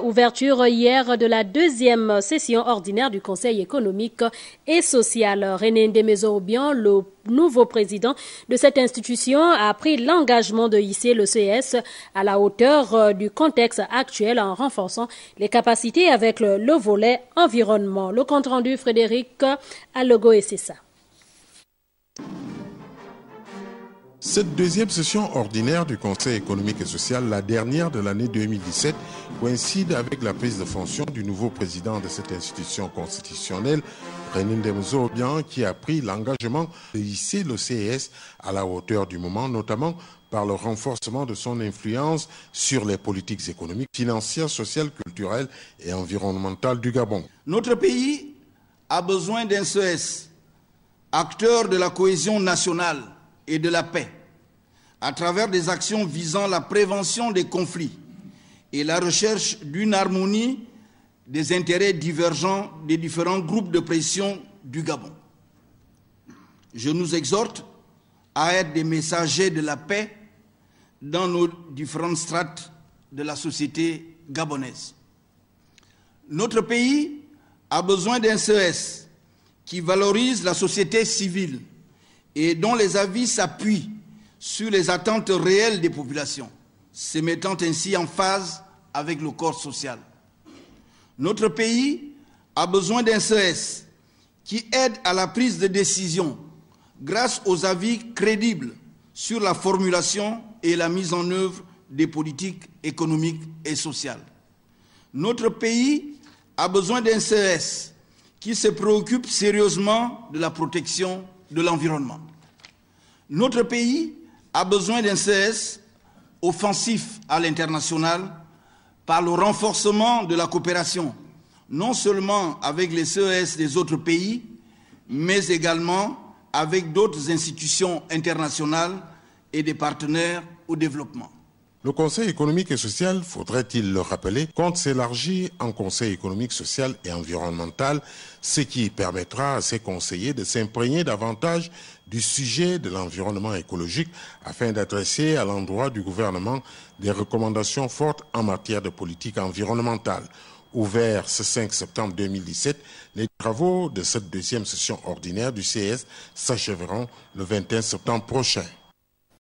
ouverture hier de la deuxième session ordinaire du Conseil économique et social. René Ndemezoubian, le nouveau président de cette institution, a pris l'engagement de hisser le CES à la hauteur euh, du contexte actuel en renforçant les capacités avec le, volet environnement. Le compte-rendu Frédéric Allego, et Cette deuxième session ordinaire du Conseil économique et social, la dernière de l'année 2017, coïncide avec la prise de fonction du nouveau président de cette institution constitutionnelle, René Demzo qui a pris l'engagement de hisser le CES à la hauteur du moment, notamment par le renforcement de son influence sur les politiques économiques, financières, sociales, culturelles et environnementales du Gabon. Notre pays a besoin d'un CES, acteur de la cohésion nationale et de la paix à travers des actions visant la prévention des conflits et la recherche d'une harmonie des intérêts divergents des différents groupes de pression du Gabon. Je nous exhorte à être des messagers de la paix dans nos différentes strates de la société gabonaise. Notre pays a besoin d'un CES qui valorise la société civile et dont les avis s'appuient sur les attentes réelles des populations, se mettant ainsi en phase avec le corps social. Notre pays a besoin d'un CES qui aide à la prise de décision grâce aux avis crédibles sur la formulation et la mise en œuvre des politiques économiques et sociales. Notre pays a besoin d'un CES qui se préoccupe sérieusement de la protection de l'environnement. Notre pays a besoin d'un CES offensif à l'international par le renforcement de la coopération, non seulement avec les CES des autres pays, mais également avec d'autres institutions internationales et des partenaires au développement. Le Conseil économique et social, faudrait-il le rappeler, compte s'élargir en Conseil économique, social et environnemental, ce qui permettra à ses conseillers de s'imprégner davantage du sujet de l'environnement écologique afin d'adresser à l'endroit du gouvernement des recommandations fortes en matière de politique environnementale. Ouvert ce 5 septembre 2017, les travaux de cette deuxième session ordinaire du CS s'achèveront le 21 septembre prochain.